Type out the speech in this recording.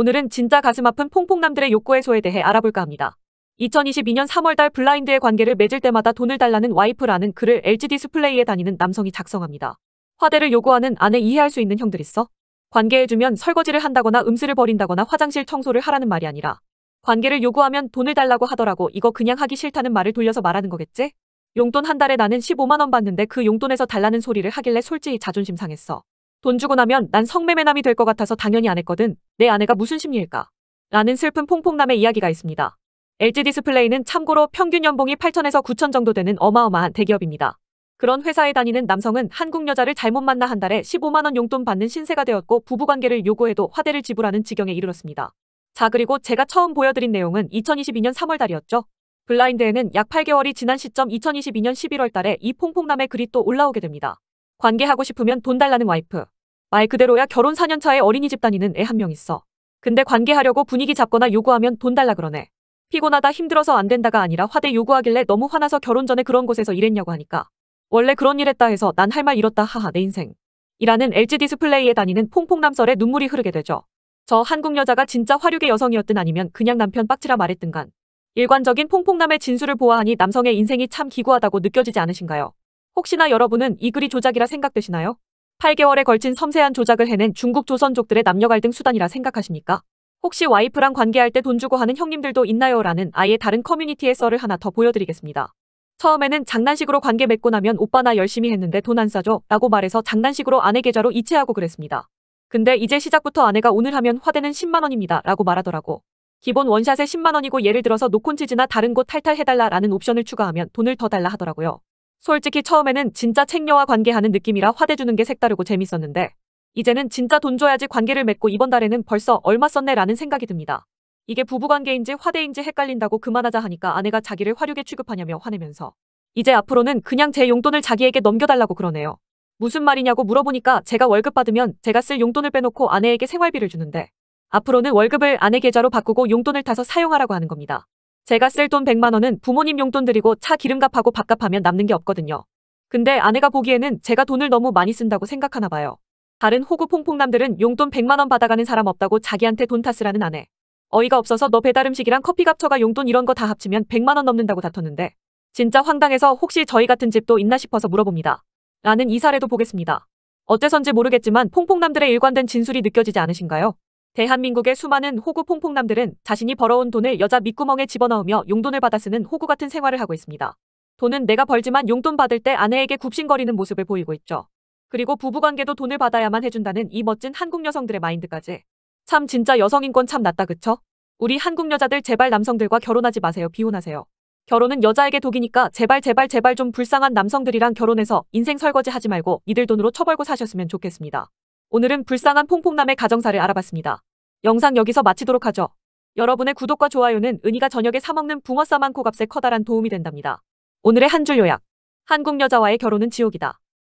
오늘은 진짜 가슴 아픈 퐁퐁남들의 욕구 해소에 대해 알아볼까 합니다. 2022년 3월달 블라인드의 관계를 맺을 때마다 돈을 달라는 와이프라는 글을 LG 디스플레이에 다니는 남성이 작성합니다. 화대를 요구하는 아내 이해할 수 있는 형들 있어? 관계해주면 설거지를 한다거나 음수를 버린다거나 화장실 청소를 하라는 말이 아니라 관계를 요구하면 돈을 달라고 하더라고 이거 그냥 하기 싫다는 말을 돌려서 말하는 거겠지? 용돈 한 달에 나는 15만원 받는데 그 용돈에서 달라는 소리를 하길래 솔직히 자존심 상했어. 돈 주고 나면 난 성매매남이 될 것 같아서 당연히 안 했거든. 내 아내가 무슨 심리일까? 라는 슬픈 퐁퐁남의 이야기가 있습니다. LG 디스플레이는 참고로 평균 연봉이 8천에서 9천 정도 되는 어마어마한 대기업입니다. 그런 회사에 다니는 남성은 한국 여자를 잘못 만나 한 달에 15만 원 용돈 받는 신세가 되었고 부부관계를 요구해도 화대를 지불하는 지경에 이르렀습니다. 자 그리고 제가 처음 보여드린 내용은 2022년 3월 달이었죠. 블라인드에는 약 8개월이 지난 시점 2022년 11월 달에 이 퐁퐁남의 글이 또 올라오게 됩니다. 관계하고 싶으면 돈 달라는 와이프. 말 그대로야 결혼 4년 차에 어린이집 다니는 애 한 명 있어. 근데 관계하려고 분위기 잡거나 요구하면 돈 달라 그러네. 피곤하다 힘들어서 안 된다가 아니라 화대 요구하길래 너무 화나서 결혼 전에 그런 곳에서 일했냐고 하니까. 원래 그런 일 했다 해서 난 할 말 잃었다 하하 내 인생. 이라는 LG 디스플레이에 다니는 퐁퐁남설에 눈물이 흐르게 되죠. 저 한국 여자가 진짜 화류계 여성이었든 아니면 그냥 남편 빡치라 말했든 간. 일관적인 퐁퐁남의 진술을 보아하니 남성의 인생이 참 기구하다고 느껴지지 않으신가요? 혹시나 여러분은 이 글이 조작이라 생각되시나요? 8개월에 걸친 섬세한 조작을 해낸 중국 조선족들의 남녀 갈등 수단이라 생각하십니까? 혹시 와이프랑 관계할 때 돈 주고 하는 형님들도 있나요? 라는 아예 다른 커뮤니티의 썰을 하나 더 보여드리겠습니다. 처음에는 장난식으로 관계 맺고 나면 오빠 나 열심히 했는데 돈 안 싸줘 라고 말해서 장난식으로 아내 계좌로 이체하고 그랬습니다. 근데 이제 시작부터 아내가 오늘 하면 화대는 10만원입니다 라고 말하더라고. 기본 원샷에 10만원이고 예를 들어서 노콘치즈나 다른 곳 탈탈해달라 라는 옵션을 추가하면 돈을 더 달라 하더라고요. 솔직히 처음에는 진짜 책녀와 관계하는 느낌이라 화대주는 게 색다르고 재밌었는데 이제는 진짜 돈 줘야지 관계를 맺고 이번 달에는 벌써 얼마 썼네라는 생각이 듭니다. 이게 부부관계인지 화대인지 헷갈린다고 그만하자 하니까 아내가 자기를 화류계 취급하냐며 화내면서 이제 앞으로는 그냥 제 용돈을 자기에게 넘겨달라고 그러네요. 무슨 말이냐고 물어보니까 제가 월급 받으면 제가 쓸 용돈을 빼놓고 아내에게 생활비를 주는데 앞으로는 월급을 아내 계좌로 바꾸고 용돈을 타서 사용하라고 하는 겁니다. 제가 쓸 돈 100만 원은 부모님 용돈 드리고 차 기름값하고 밥값하면 남는 게 없거든요. 근데 아내가 보기에는 제가 돈을 너무 많이 쓴다고 생각하나 봐요. 다른 호구 퐁퐁남들은 용돈 100만 원 받아가는 사람 없다고 자기한테 돈 탓으라는 아내. 어이가 없어서 너 배달 음식이랑 커피값 쳐가 용돈 이런 거 다 합치면 100만 원 넘는다고 다퉜는데 진짜 황당해서 혹시 저희 같은 집도 있나 싶어서 물어봅니다. 라는 이 사례도 보겠습니다. 어째선지 모르겠지만 퐁퐁남들의 일관된 진술이 느껴지지 않으신가요? 대한민국의 수많은 호구 퐁퐁남들은 자신이 벌어온 돈을 여자 밑구멍에 집어넣으며 용돈을 받아 쓰는 호구 같은 생활을 하고 있습니다. 돈은 내가 벌지만 용돈 받을 때 아내에게 굽신거리는 모습을 보이고 있죠. 그리고 부부관계도 돈을 받아야만 해준다는 이 멋진 한국 여성들의 마인드까지. 참 진짜 여성인권 참 낮다 그쵸? 우리 한국 여자들 제발 남성들과 결혼하지 마세요 비혼하세요. 결혼은 여자에게 독이니까 제발 제발 제발 좀 불쌍한 남성들이랑 결혼해서 인생 설거지 하지 말고 이들 돈으로 처벌고 사셨으면 좋겠습니다. 오늘은 불쌍한 퐁퐁남의 가정사를 알아봤습니다. 영상 여기서 마치도록 하죠. 여러분의 구독과 좋아요는 은희가 저녁에 사먹는 붕어 싸만코 값에 커다란 도움이 된답니다. 오늘의 한 줄 요약. 한국 여자와의 결혼은 지옥이다.